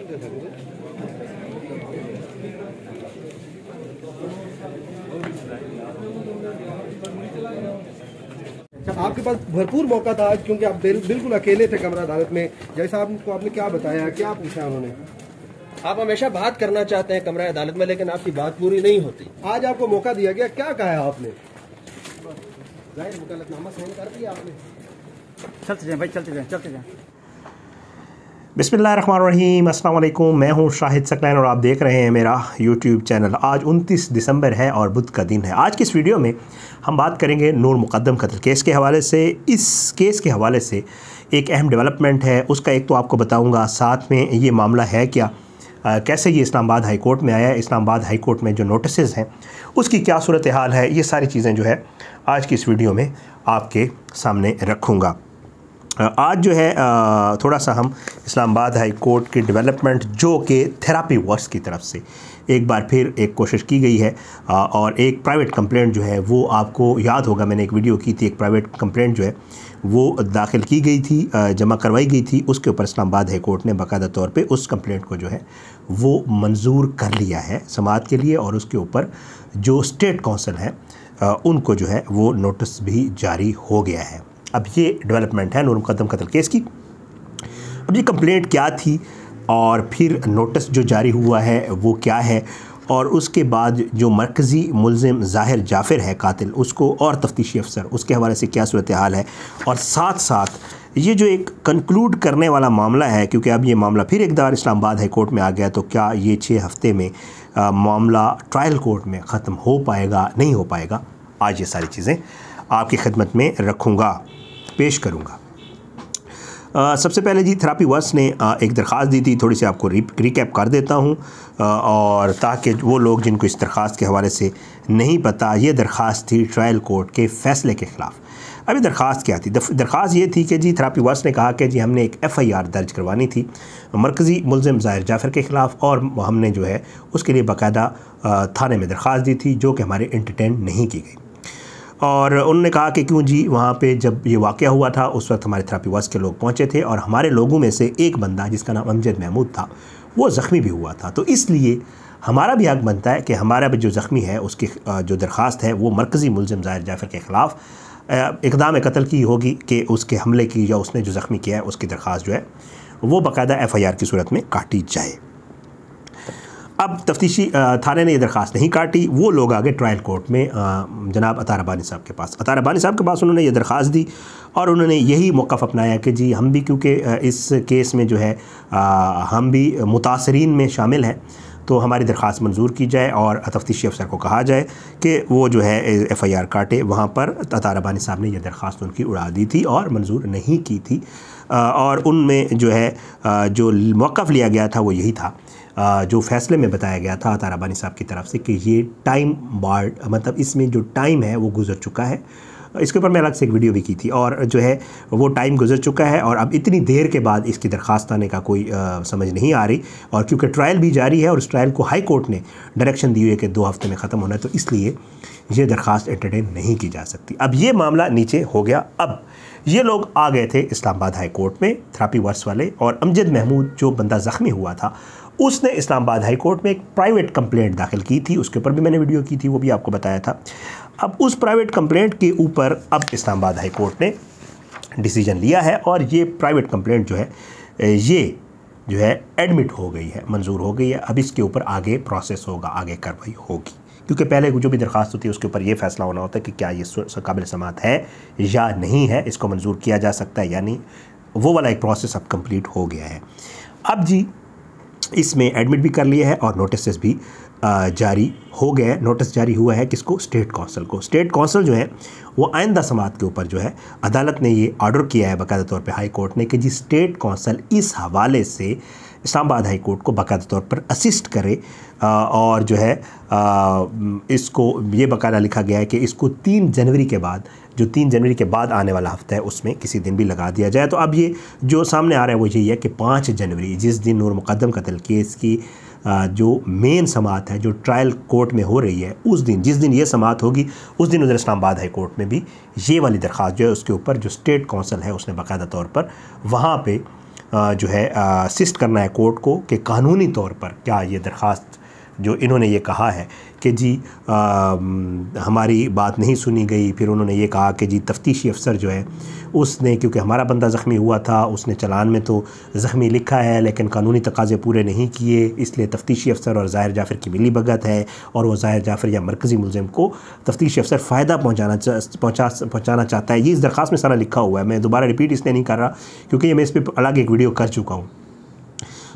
अच्छा, आपके पास भरपूर मौका था आज क्योंकि आप बिल्कुल अकेले थे कमरा अदालत में जैसा आपको आपने क्या बताया क्या पूछा उन्होंने आप हमेशा बात करना चाहते हैं कमरा अदालत में लेकिन आपकी बात पूरी नहीं होती आज आपको मौका दिया गया क्या कहा आपने जाहिर मुकलतनामा साइन कर दिया आपने चलते जाए भाई चलते जाए चलते जाए बिसमीम अल्लाम मैं हूं शाहिद सकलैन और आप देख रहे हैं मेरा यूट्यूब चैनल आज 29 दिसंबर है और बुध का दिन है आज की इस वीडियो में हम बात करेंगे नूर मुकदम कत्ल केस के हवाले से इस केस के हवाले से एक अहम डेवलपमेंट है उसका एक तो आपको बताऊंगा साथ में ये मामला है क्या आ, कैसे ये इस्लामाबाद हाई कोर्ट में आया इस्लामाबाद हाई कोर्ट में जो नोटिस हैं उसकी क्या सूरत हाल है ये सारी चीज़ें जो है आज की इस वीडियो में आपके सामने रखूँगा आज जो है थोड़ा सा हम इस्लामाबाद हाई कोर्ट की डेवलपमेंट जो के थेरापी वर्क्स की तरफ से एक बार फिर एक कोशिश की गई है और एक प्राइवेट कंप्लेंट जो है वो आपको याद होगा मैंने एक वीडियो की थी एक प्राइवेट कंप्लेंट जो है वो दाखिल की गई थी जमा करवाई गई थी उसके ऊपर इस्लामाबाद हाई कोर्ट ने बाकायदा तौर पे उस कंप्लेंट को जो है वो मंजूर कर लिया है समाज के लिए और उसके ऊपर जो स्टेट काउंसिल है उनको जो है वो नोटिस भी जारी हो गया है अब ये डेवलपमेंट है नूर मुकदम केस की अब ये कंप्लेंट क्या थी और फिर नोटिस जो जारी हुआ है वो क्या है और उसके बाद जो मरकज़ी मुलिम ज़ाहिर जाफिर है कातिल उसको और तफ्तीशी अफसर उसके हवाले से क्या सूरत हाल है और साथ साथ ये जो एक कंक्लूड करने वाला मामला है क्योंकि अब ये मामला फिर एक बार इस्लामाबाद हाई कोर्ट में आ गया तो क्या ये छः हफ़्ते में आ, मामला ट्रायल कोर्ट में ख़त्म हो पाएगा नहीं हो पाएगा आज ये सारी चीज़ें आपकी खदमत में रखूँगा पेश करूँगा सबसे पहले जी थेरापी वर्स ने आ, एक दरख्वास्त दी थी थोड़ी सी आपको रिकैप कर देता हूँ और ताकि वो लोग जिनको इस दरख्वास्त के हवाले से नहीं पता ये दरख्वास्त थी ट्रायल कोर्ट के फैसले के ख़िलाफ़ अभी दरख्वास्त क्या थी दरख्वास्त ये थी कि जी थेरापी वर्स ने कहा कि जी हमने एक एफ़ आई आर दर्ज करवानी थी मरकज़ी मुलम ज़ाहिर जाफर के ख़िलाफ़ और हमने जो है उसके लिए बाकायदा थाने में दरख्वास्त दी थी जो कि हमारे इंटरटेन नहीं की गई और उन्होंने कहा कि क्यों जी वहाँ पे जब ये वाक़ हुआ था उस वक्त हमारे थेरापी वर्स के लोग पहुँचे थे और हमारे लोगों में से एक बंदा जिसका नाम अमजद महमूद था वो ज़ख्मी भी हुआ था तो इसलिए हमारा भी हक बनता है कि हमारा भी जो ज़ख्मी है उसकी जो दरख्वास्त है वो मरकज़ी मुलम ज़ाहिर जाफर के ख़िलाफ़ इकदाम कतल की होगी कि उसके हमले की या उसने जो ज़ख्मी किया है उसकी दरख्वास्त जो है वो बाकायदा एफ़ आई आर की सूरत में काटी जाए अब तफ्तीशी थाने ने यह दरख्वास्त नहीं काटी वो लोग आगे ट्रायल कोर्ट में जनाब अतार अबानी साहब के पास अतार अबानी साहब के पास उन्होंने ये दरख्वास्त दी और उन्होंने यही मौक़ अपनाया कि जी हम भी क्योंकि इस केस में जो है हम भी मुतासरीन में शामिल हैं तो हमारी दरख्वास्त मंजूर की जाए और तफ्तीशी अफसर को कहा जाए कि वो जो है एफ़ आई आर काटे वहाँ पर ताराबानी साहब ने यह दरख्वास्त उनकी उड़ा दी थी और मंजूर नहीं की थी और उनमें जो है जो मौक़ लिया गया था वो यही था जो फैसले में बताया गया था ताराबानी साहब की तरफ से कि ये टाइम बार्ड मतलब इसमें जो टाइम है वो गुजर चुका है इसके ऊपर मैं अलग से एक वीडियो भी की थी और जो है वो टाइम गुजर चुका है और अब इतनी देर के बाद इसकी दरखास्त आने का कोई आ, समझ नहीं आ रही और क्योंकि ट्रायल भी जारी है और उस ट्रायल को हाई कोर्ट ने डायरेक्शन दी हुई है कि दो हफ्ते में ख़त्म होना है तो इसलिए ये दरख्वास्त एंटरटेन नहीं की जा सकती अब ये मामला नीचे हो गया अब ये लोग आ गए थे इस्लामाबाद हाई कोर्ट में थ्रापी वर्स वाले और अमजद महमूद जो बंदा ज़ख्मी हुआ था उसने इस्लामाबाद हाईकोर्ट में एक प्राइवेट कंप्लेंट दाखिल की थी उसके ऊपर भी मैंने वीडियो की थी वो भी आपको बताया था अब उस प्राइवेट कंप्लेंट के ऊपर अब इस्लामाबाद हाईकोर्ट ने डिसीजन लिया है और ये प्राइवेट कंप्लेंट जो है ये जो है एडमिट हो गई है मंजूर हो गई है अब इसके ऊपर आगे प्रोसेस होगा आगे कार्रवाई होगी क्योंकि पहले जो भी दरख्वास्त होती है उसके ऊपर ये फैसला होना होता है कि क्या ये काबिल समात है या नहीं है इसको मंजूर किया जा सकता है या नहीं वो वाला एक प्रोसेस अब कंप्लीट हो गया है अब जी इसमें एडमिट भी कर लिया है और नोटिस भी जारी हो गए नोटिस जारी हुआ है किसको स्टेट काउंसिल को स्टेट काउंसिल जो है वो आइंदा समात के ऊपर जो है अदालत ने ये ऑर्डर किया है बाकायदा तौर पे हाई कोर्ट ने कि जी स्टेट काउंसिल इस हवाले से इस्लामाबाद हाई कोर्ट को बाकायदा तौर पर असिस्ट करे और जो है इसको ये बाकायदा लिखा गया है कि इसको तीन जनवरी के बाद जो तीन जनवरी के बाद आने वाला हफ्ता है उसमें किसी दिन भी लगा दिया जाए तो अब ये जो सामने आ रहा है वो यही है कि पाँच जनवरी जिस दिन नूर मुकदम कतल केस की जो मेन समात है जो ट्रायल कोर्ट में हो रही है उस दिन जिस दिन ये समात होगी उस दिन उधर इस्लामाबाद हाई कोर्ट में भी ये वाली दरख्वास्त जो है उसके ऊपर जो स्टेट काउंसिल है उसने बाकायदा तौर पर वहाँ पर जो है असिस्ट करना है कोर्ट को कि कानूनी तौर पर क्या ये दरख्वास्त जो इन्होंने ये कहा है कि जी आ, हमारी बात नहीं सुनी गई फिर उन्होंने ये कहा कि जी तफ्तीशी अफसर जो है उसने क्योंकि हमारा बंदा ज़ख्मी हुआ था उसने चलान में तो ज़ख्मी लिखा है लेकिन कानूनी तकाजे पूरे नहीं किए इसलिए तफ्तीशी अफसर और ज़ाहिर जाफ़र की मिली भगत है और वह ज़ाहिर जाफ़र या मरकज़ी मुलिम को तफ्तीशी अफसर फ़ायदा पहुँचाना पहुँचा पहुँचाना चाहता है ये इस दरख्वास्त में सारा लिखा हुआ है मैं दोबारा रिपीट इसलिए नहीं कर रहा क्योंकि ये मैं इस पर अलग एक वीडियो कर चुका हूँ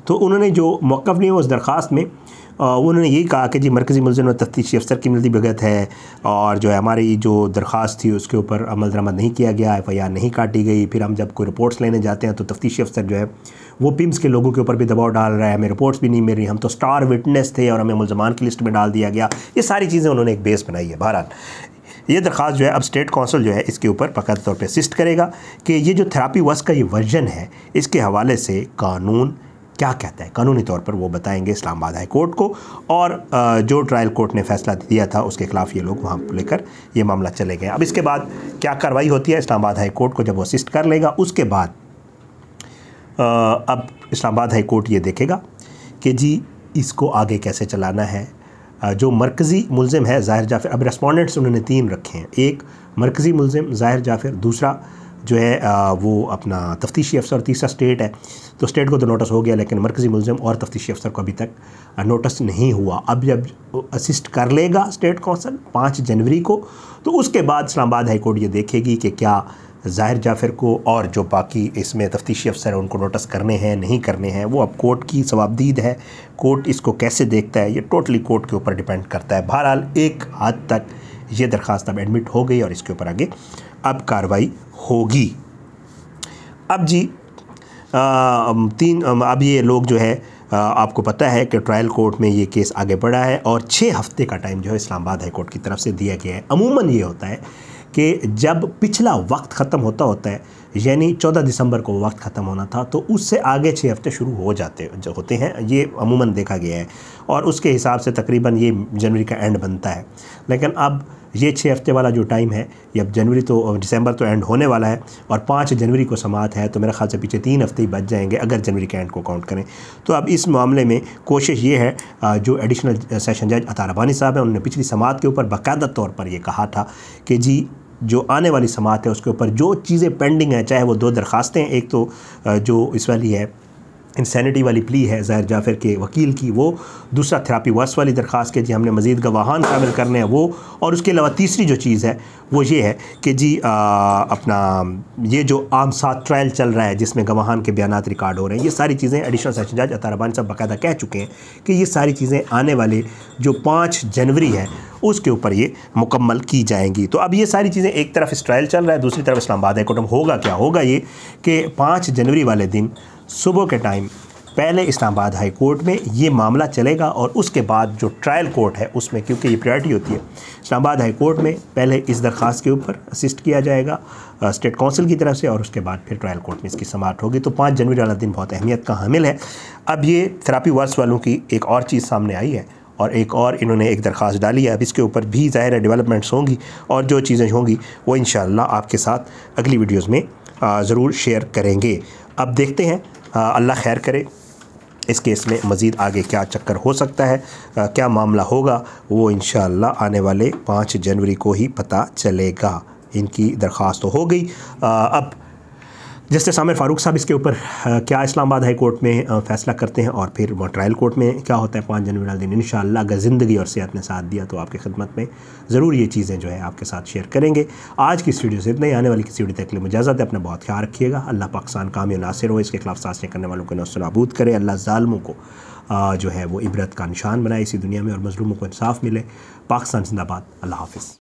तो उन्होंने जो मौक़ लिया उस दरख्वास्त में उन्होंने यही कहा कि जी मरकज़ी मुलजम और तफ्तीशी अफसर की मिलती भगत है और जो है हमारी जो दरख्वास्त थी उसके ऊपर अमल दरामद नहीं किया गया एफ आई आर नहीं काटी गई फिर हम जब कोई रिपोर्ट्स लेने जाते हैं तो तफ्तीशी अफसर जो है वो पिम्स के लोगों के ऊपर भी दबाव डाल रहा है हमें रिपोर्ट्स भी नहीं मिल रही हम तो स्टार विटनेस थे और हमें मुलजमान की लिस्ट में डाल दिया गया ये सारी चीज़ें उन्होंने एक बेस बनाई है बहरहाल ये दरख्वास्त जो है अब स्टेट काउंसिल जो है इसके ऊपर पकड़ तौर पर असिस्ट करेगा कि ये जो थेरापी वस का ये वर्जन है इसके हवाले से कानून क्या कहता है कानूनी तौर पर वो बताएंगे इस्लामाबाद हाई कोर्ट को और जो ट्रायल कोर्ट ने फैसला दिया था उसके खिलाफ ये लोग वहाँ लेकर ये मामला चले गए अब इसके बाद क्या कार्रवाई होती है इस्लामाबाद हाई कोर्ट को जब वो असिस्ट कर लेगा उसके बाद अब इस्लामाबाद हाई कोर्ट ये देखेगा कि जी इसको आगे कैसे चलाना है जो मरकज़ी मुलम है ज़ाहिर जाफिर अब रेस्पॉन्डेंट्स उन्होंने तीन रखे हैं एक मरकज़ी मुलम ज़ाहिर जाफिर दूसरा जो है आ, वो अपना तफ्तीशी अफसर तीसरा स्टेट है तो स्टेट को तो नोटिस हो गया लेकिन मरकज़ी मुलिम और तफ्तीशी अफसर को अभी तक नोटिस नहीं हुआ अब जब असिस्ट कर लेगा स्टेट कौंसल पाँच जनवरी को तो उसके बाद इस्लामाबाद हाईकोर्ट ये देखेगी कि क्या जाहिर जाफिर को और जो बाकी इसमें तफ्तीशी अफसर हैं उनको नोटिस करने हैं नहीं करने हैं वो अब कोर्ट की जवाबदीद है कोर्ट इसको कैसे देखता है ये टोटली कोर्ट के ऊपर डिपेंड करता है बहरहाल एक हद तक ये दरख्वास्त अब एडमिट हो गई और इसके ऊपर आगे अब कार्रवाई होगी अब जी आ, तीन अब ये लोग जो है आ, आपको पता है कि ट्रायल कोर्ट में ये केस आगे बढ़ा है और छः हफ्ते का टाइम जो है इस्लामाबाद हाई कोर्ट की तरफ से दिया गया है अमूमन ये होता है कि जब पिछला वक्त ख़त्म होता होता है यानी 14 दिसंबर को वक्त ख़त्म होना था तो उससे आगे छः हफ्ते शुरू हो जाते जो होते हैं ये अमूमन देखा गया है और उसके हिसाब से तकरीबन ये जनवरी का एंड बनता है लेकिन अब ये छः हफ्ते वाला जो टाइम है ये अब जनवरी तो दिसंबर तो एंड होने वाला है और पाँच जनवरी को समात है तो मेरा ख्याल से पीछे तीन हफ्ते ही बच जाएंगे अगर जनवरी के एंड को काउंट करें तो अब इस मामले में कोशिश ये है जो एडिशनल सेशन जज अतारबानी साहब हैं उन्होंने पिछली समात के ऊपर बाकायदा तौर पर यह कहा था कि जी जो आने वाली समात है उसके ऊपर जो चीज़ें पेंडिंग हैं चाहे वो दो दरख्वास्तें एक तो जो इस वाली है इंसैनिटी वाली प्ली है ज़ाहिर जाफिर के वकील की वो दूसरा थेरापी वर्स वाली दरख्वास्त के जी हमने मज़ीद गवाहान शामिल करने हैं वो और उसके अलावा तीसरी जो चीज़ है वो ये है कि जी आ, अपना ये जो आम सात ट्रायल चल रहा है जिसमें गवाहान के बयान रिकॉर्ड हो रहे हैं ये सारी चीज़ें एडिशनल सेशन जज अतारबान साहब बाकायदा कह चुके हैं कि ये सारी चीज़ें आने वाले जो पाँच जनवरी है उसके ऊपर ये मुकम्मल की जाएंगी तो अब ये सारी चीज़ें एक तरफ इस ट्रायल चल रहा है दूसरी तरफ इस्लाम आबाद है कोटम होगा क्या होगा ये कि पाँच जनवरी वाले दिन सुबह के टाइम पहले इस्लामाबाद हाई कोर्ट में ये मामला चलेगा और उसके बाद जो ट्रायल कोर्ट है उसमें क्योंकि ये प्रायोरिटी होती है इस्लामाबाद हाई कोर्ट में पहले इस दरख्वास्त के ऊपर असिस्ट किया जाएगा स्टेट काउंसिल की तरफ से और उसके बाद फिर ट्रायल कोर्ट में इसकी समाप्त होगी तो पाँच जनवरी वाला दिन बहुत अहमियत का हामिल है अब ये थेरापी वर्स वालों की एक और चीज़ सामने आई है और एक और इन्होंने एक दरख्वास्त डाली है अब इसके ऊपर भी ज़ाहिर है डेवलपमेंट्स होंगी और जो चीज़ें होंगी वो इन आपके साथ अगली वीडियोज़ में ज़रूर शेयर करेंगे अब देखते हैं अल्लाह खैर करे इस केस में मज़ीद आगे क्या चक्कर हो सकता है आ, क्या मामला होगा वो इन आने वाले पाँच जनवरी को ही पता चलेगा इनकी दरख्वास्त तो हो गई आ, अब जस्टिस आमिर फारूक साहब इसके ऊपर क्या इस्लामाबाद हाई कोर्ट में फैसला करते हैं और फिर वो ट्रायल कोर्ट में क्या होता है पाँच जनवरी वाले दिन इन अगर ज़िंदगी और सेहत ने साथ दिया तो आपकी खिदमत में ज़रूर ये चीज़ें जो है आपके साथ शेयर करेंगे आज की वीडियो से इतने आने वाली किसी वीडियो तक लिए मुजाजत है अपना बहुत ख्याल रखिएगा अल्लाह पाकिस्तान कामयाब नासिर हो इसके खिलाफ सासने करने वालों को नसनाबूद करे अल्लाह ालमों को जो है वो इबरत का निशान बनाए इसी दुनिया में और मजलूमों को इंसाफ मिले पाकिस्तान जिंदाबाद अल्लाह हाफ़